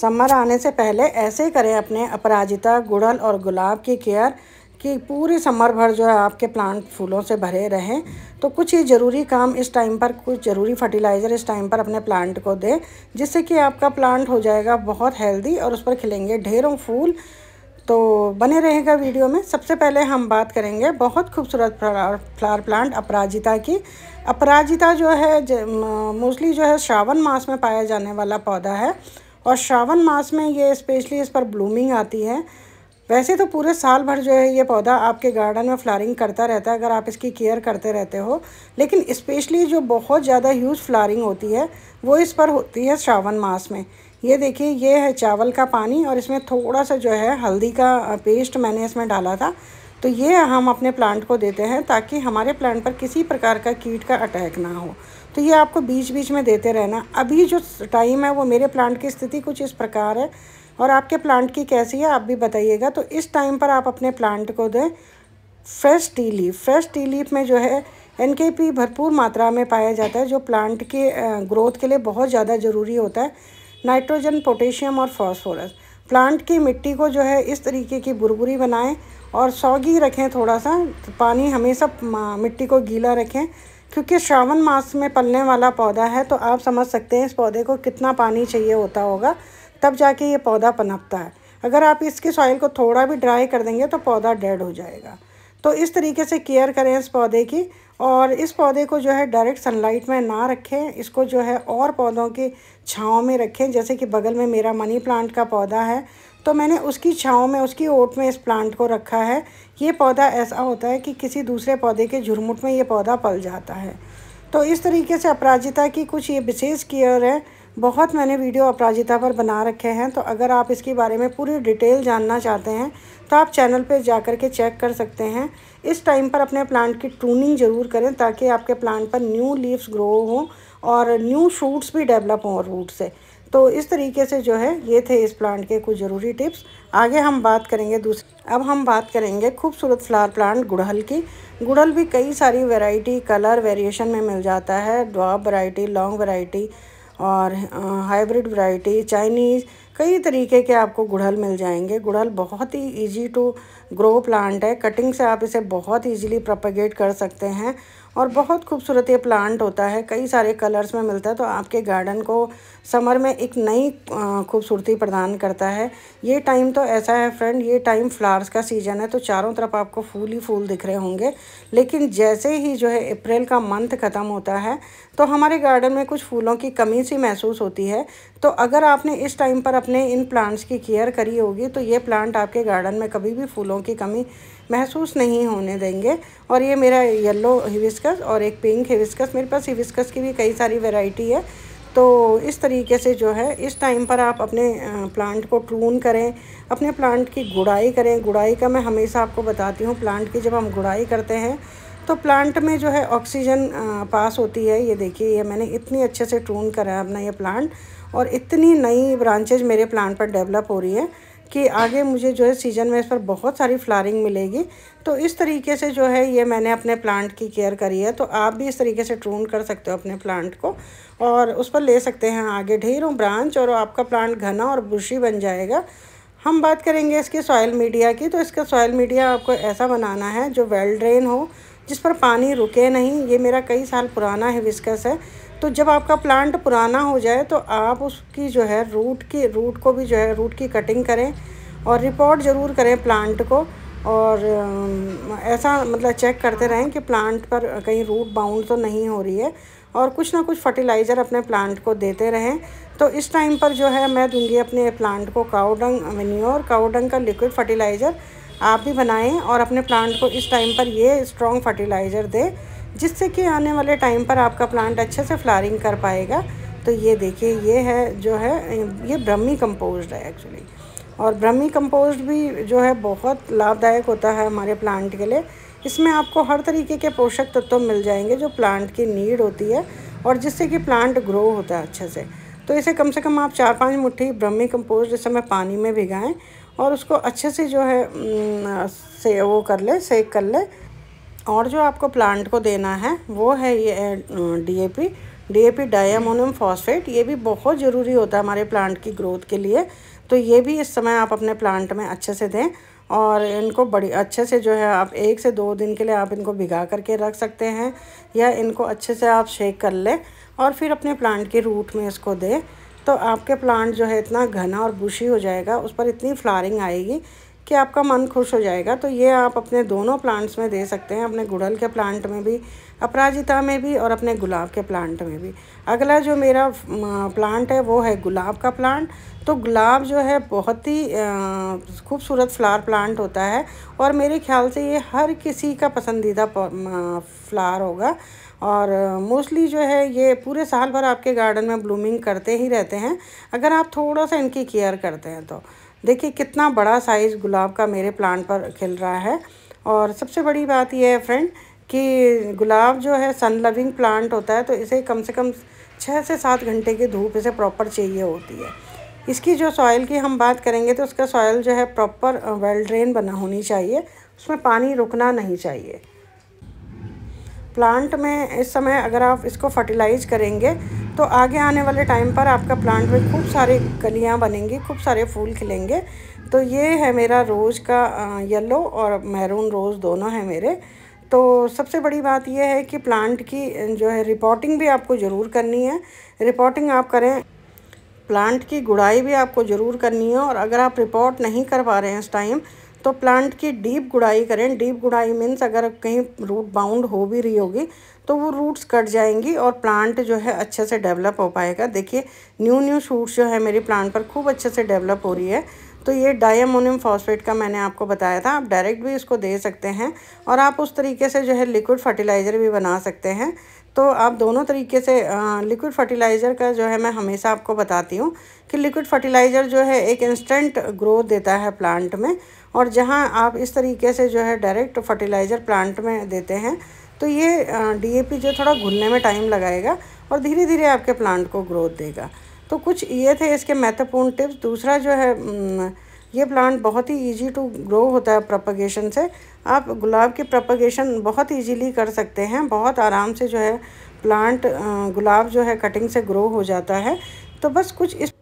summer आने से पहले ऐसे ही करें अपने अपराजिता गुड़ल और गुलाब की केयर कि पूरी समर भर जो है आपके प्लांट फूलों से भरे रहें तो कुछ ही ज़रूरी काम इस टाइम पर कुछ ज़रूरी फर्टिलाइज़र इस टाइम पर अपने प्लांट को दें जिससे कि आपका प्लांट हो जाएगा बहुत हेल्दी और उस पर खिलेंगे ढेरों फूल तो बने रहेगा वीडियो में सबसे पहले हम बात करेंगे बहुत खूबसूरत फ्लावर प्लांट अपराजिता की अपराजिता जो है मोस्टली जो है श्रावण मास में पाया जाने वाला पौधा है और श्रावण मास में ये स्पेशली इस पर ब्लूमिंग आती है वैसे तो पूरे साल भर जो है ये पौधा आपके गार्डन में फ्लारिंग करता रहता है अगर आप इसकी केयर करते रहते हो लेकिन स्पेशली जो बहुत ज़्यादा ह्यूज फ्लारिंग होती है वो इस पर होती है श्रावण मास में ये देखिए ये है चावल का पानी और इसमें थोड़ा सा जो है हल्दी का पेस्ट मैंने इसमें डाला था तो ये हम अपने प्लांट को देते हैं ताकि हमारे प्लांट पर किसी प्रकार का कीट का अटैक ना हो तो ये आपको बीच बीच में देते रहना अभी जो टाइम है वो मेरे प्लांट की स्थिति कुछ इस प्रकार है और आपके प्लांट की कैसी है आप भी बताइएगा तो इस टाइम पर आप अपने प्लांट को दें fresh tea leaf fresh tea leaf में जो है एन के पी भरपूर मात्रा में पाया जाता है जो प्लांट के ग्रोथ के लिए बहुत ज़्यादा ज़रूरी होता है नाइट्रोजन पोटेशियम और फॉस्फोरस प्लांट की मिट्टी को जो है इस तरीके की बुरबुरी बनाएं और सौगी रखें थोड़ा सा तो पानी हमेशा मिट्टी को गीला रखें क्योंकि श्रावण मास में पलने वाला पौधा है तो आप समझ सकते हैं इस पौधे को कितना पानी चाहिए होता होगा तब जाके ये पौधा पनपता है अगर आप इसकी सॉइल को थोड़ा भी ड्राई कर देंगे तो पौधा डेड हो जाएगा तो इस तरीके से केयर करें इस पौधे की और इस पौधे को जो है डायरेक्ट सनलाइट में ना रखें इसको जो है और पौधों की छाँव में रखें जैसे कि बगल में मेरा मनी प्लांट का पौधा है तो मैंने उसकी छाँव में उसकी ओट में इस प्लांट को रखा है ये पौधा ऐसा होता है कि किसी दूसरे पौधे के झुरमुट में ये पौधा पल जाता है तो इस तरीके से अपराजिता की कुछ ये विशेष केयर है बहुत मैंने वीडियो अपराजिता पर बना रखे हैं तो अगर आप इसके बारे में पूरी डिटेल जानना चाहते हैं तो आप चैनल पर जा के चेक कर सकते हैं इस टाइम पर अपने प्लांट की ट्रूनिंग ज़रूर करें ताकि आपके प्लांट पर न्यू लीव्स ग्रो हों और न्यू शूट्स भी डेवलप हों रूट से तो इस तरीके से जो है ये थे इस प्लांट के कुछ ज़रूरी टिप्स आगे हम बात करेंगे दूसरी अब हम बात करेंगे खूबसूरत फ्लावर प्लांट गुड़हल की गुड़हल भी कई सारी वैरायटी कलर वेरिएशन में मिल जाता है ड्रॉप वैरायटी लॉन्ग वैरायटी और हाइब्रिड वैरायटी चाइनीज़ कई तरीके के आपको गुड़हल मिल जाएंगे गुड़हल बहुत ही ईजी टू ग्रो प्लांट है कटिंग से आप इसे बहुत ईजिली प्रोपेगेट कर सकते हैं और बहुत खूबसूरत ये प्लांट होता है कई सारे कलर्स में मिलता है तो आपके गार्डन को समर में एक नई खूबसूरती प्रदान करता है ये टाइम तो ऐसा है फ्रेंड ये टाइम फ्लावर्स का सीज़न है तो चारों तरफ आपको फूल ही फूल दिख रहे होंगे लेकिन जैसे ही जो है अप्रैल का मंथ ख़त्म होता है तो हमारे गार्डन में कुछ फूलों की कमी सी महसूस होती है तो अगर आपने इस टाइम पर अपने इन प्लांट्स की केयर करी होगी तो ये प्लांट आपके गार्डन में कभी भी फूलों की कमी महसूस नहीं होने देंगे और ये मेरा येलो हिविस्कस और एक पिंक हिविस्कस मेरे पास हिविस्कस की भी कई सारी वेराइटी है तो इस तरीके से जो है इस टाइम पर आप अपने प्लांट को ट्रून करें अपने प्लांट की गुड़ाई करें गुड़ाई का मैं हमेशा आपको बताती हूँ प्लांट की जब हम गुड़ाई करते हैं तो प्लांट में जो है ऑक्सीजन पास होती है ये देखिए ये मैंने इतनी अच्छे से ट्रून करा है अपना ये प्लांट और इतनी नई ब्रांचेज मेरे प्लांट पर डेवलप हो रही है कि आगे मुझे जो है सीजन में इस पर बहुत सारी फ्लारिंग मिलेगी तो इस तरीके से जो है ये मैंने अपने प्लांट की केयर करी है तो आप भी इस तरीके से ट्रून कर सकते हो अपने प्लांट को और उस पर ले सकते हैं आगे ढेरों ब्रांच और आपका प्लांट घना और बुशी बन जाएगा हम बात करेंगे इसके सॉयल मीडिया की तो इसका सॉयल मीडिया आपको ऐसा बनाना है जो वेल ड्रेन हो जिस पर पानी रुके नहीं ये मेरा कई साल पुराना है विस्कस है तो जब आपका प्लांट पुराना हो जाए तो आप उसकी जो है रूट की रूट को भी जो है रूट की कटिंग करें और रिपोर्ट ज़रूर करें प्लांट को और ऐसा मतलब चेक करते रहें कि प्लांट पर कहीं रूट बाउंड तो नहीं हो रही है और कुछ ना कुछ फर्टिलाइज़र अपने प्लांट को देते रहें तो इस टाइम पर जो है मैं दूंगी अपने प्लांट को काउडंग मेन्योर काउडंग का लिक्विड फर्टिलाइज़र आप भी बनाएं और अपने प्लांट को इस टाइम पर ये स्ट्रॉन्ग फर्टिलाइज़र दें जिससे कि आने वाले टाइम पर आपका प्लांट अच्छे से फ्लारिंग कर पाएगा तो ये देखिए ये है जो है ये ब्रह्मी कम्पोज है एक्चुअली और ब्रह्मी कंपोज्ड भी जो है बहुत लाभदायक होता है हमारे प्लांट के लिए इसमें आपको हर तरीके के पोषक तत्व तो मिल जाएंगे जो प्लांट की नीड होती है और जिससे कि प्लांट ग्रो होता है अच्छे से तो इसे कम से कम आप चार पाँच मुट्ठी ब्रह्मी कंपोस्ट इस समय पानी में भिगाएं और उसको अच्छे से जो है से वो कर ले सेक कर ले और जो आपको प्लांट को देना है वो है ये डीएपी डीएपी डायमोनियम फॉस्फेट ये भी बहुत ज़रूरी होता है हमारे प्लांट की ग्रोथ के लिए तो ये भी इस समय आप अपने प्लांट में अच्छे से दें और इनको बड़ी अच्छे से जो है आप एक से दो दिन के लिए आप इनको भिगा करके रख सकते हैं या इनको अच्छे से आप शेक कर लें और फिर अपने प्लांट के रूट में इसको दें तो आपके प्लांट जो है इतना घना और बुशी हो जाएगा उस पर इतनी फ्लारिंग आएगी कि आपका मन खुश हो जाएगा तो ये आप अपने दोनों प्लांट्स में दे सकते हैं अपने गुड़ल के प्लांट में भी अपराजिता में भी और अपने गुलाब के प्लांट में भी अगला जो मेरा प्लांट है वो है गुलाब का प्लांट तो गुलाब जो है बहुत ही खूबसूरत फ्लावर प्लांट होता है और मेरे ख्याल से ये हर किसी का पसंदीदा फ्लावर होगा और मोस्टली जो है ये पूरे साल भर आपके गार्डन में ब्लूमिंग करते ही रहते हैं अगर आप थोड़ा सा इनकी केयर करते हैं तो देखिए कितना बड़ा साइज़ गुलाब का मेरे प्लांट पर खिल रहा है और सबसे बड़ी बात यह है फ्रेंड कि गुलाब जो है सन लविंग प्लांट होता है तो इसे कम से कम छः से सात घंटे की धूप इसे प्रॉपर चाहिए होती है इसकी जो सॉइल की हम बात करेंगे तो उसका सॉइल जो है प्रॉपर वेल ड्रेन बना होनी चाहिए उसमें पानी रुकना नहीं चाहिए प्लांट में इस समय अगर आप इसको फर्टिलाइज करेंगे तो आगे आने वाले टाइम पर आपका प्लांट में खूब सारे कलियाँ बनेंगी खूब सारे फूल खिलेंगे तो ये है मेरा रोज़ का येलो और मैरून रोज़ दोनों है मेरे तो सबसे बड़ी बात यह है कि प्लांट की जो है रिपोर्टिंग भी आपको ज़रूर करनी है रिपोर्टिंग आप करें प्लांट की गुड़ाई भी आपको ज़रूर करनी है और अगर आप रिपोर्ट नहीं कर पा रहे हैं इस टाइम तो प्लांट की डीप गुड़ाई करें डीप गुड़ाई मीन्स अगर कहीं रूट बाउंड हो भी रही होगी तो वो रूट्स कट जाएंगी और प्लांट जो है अच्छे से डेवलप हो पाएगा देखिए न्यू न्यू शूट्स जो है मेरी प्लांट पर खूब अच्छे से डेवलप हो रही है तो ये डायमोनियम फॉस्फेट का मैंने आपको बताया था आप डायरेक्ट भी इसको दे सकते हैं और आप उस तरीके से जो है लिक्विड फर्टिलाइज़र भी बना सकते हैं तो आप दोनों तरीके से लिक्विड फर्टिलाइज़र का जो है मैं हमेशा आपको बताती हूँ कि लिक्विड फर्टिलाइज़र जो है एक इंस्टेंट ग्रोथ देता है प्लांट में और जहाँ आप इस तरीके से जो है डायरेक्ट फर्टिलाइज़र प्लांट में देते हैं तो ये डीएपी जो थोड़ा घुलने में टाइम लगाएगा और धीरे धीरे आपके प्लांट को ग्रोथ देगा तो कुछ ये थे इसके महत्वपूर्ण टिप्स दूसरा जो है ये प्लांट बहुत ही इजी टू ग्रो होता है प्रोपगेशन से आप गुलाब की प्रपगेशन बहुत इजीली कर सकते हैं बहुत आराम से जो है प्लांट गुलाब जो है कटिंग से ग्रो हो जाता है तो बस कुछ इस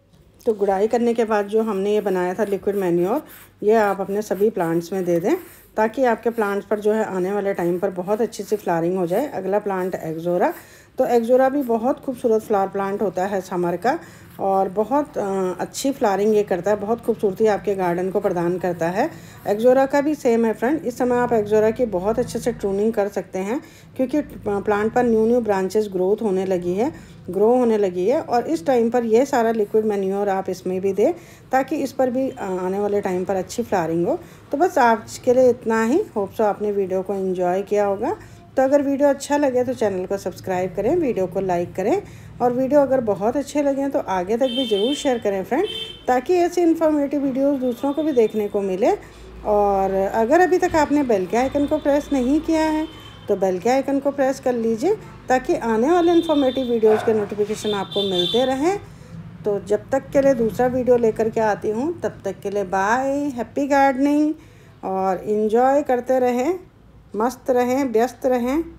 तो गुड़ाई करने के बाद जो हमने ये बनाया था लिक्विड मैन्योर ये आप अपने सभी प्लांट्स में दे दें ताकि आपके प्लांट्स पर जो है आने वाले टाइम पर बहुत अच्छी सी फ्लारिंग हो जाए अगला प्लांट एक्जोरा तो एक्जोरा भी बहुत खूबसूरत फ्लावर प्लांट होता है समर का और बहुत अच्छी फ्लारिंग ये करता है बहुत खूबसूरती आपके गार्डन को प्रदान करता है एक्जोरा का भी सेम है फ्रेंड इस समय आप एक्जोरा की बहुत अच्छे से ट्रूनिंग कर सकते हैं क्योंकि प्लांट पर न्यू न्यू ब्रांचेस ग्रोथ होने लगी है ग्रो होने लगी है और इस टाइम पर यह सारा लिक्विड मेन्योर आप इसमें भी दें ताकि इस पर भी आने वाले टाइम पर अच्छी फ्लारिंग हो तो बस आज के लिए इतना ही होप सो आपने वीडियो को इन्जॉय किया होगा तो अगर वीडियो अच्छा लगे तो चैनल को सब्सक्राइब करें वीडियो को लाइक करें और वीडियो अगर बहुत अच्छे लगे तो आगे तक भी ज़रूर शेयर करें फ्रेंड ताकि ऐसे इन्फॉर्मेटिव वीडियोस दूसरों को भी देखने को मिले और अगर अभी तक आपने बेल के आइकन को प्रेस नहीं किया है तो बेल के आइकन को प्रेस कर लीजिए ताकि आने वाले इन्फॉर्मेटिव वीडियोज़ के नोटिफिकेशन आपको मिलते रहें तो जब तक के लिए दूसरा वीडियो लेकर के आती हूँ तब तक के लिए बाय हैप्पी गार्डनिंग और इन्जॉय करते रहें मस्त रहें व्यस्त रहें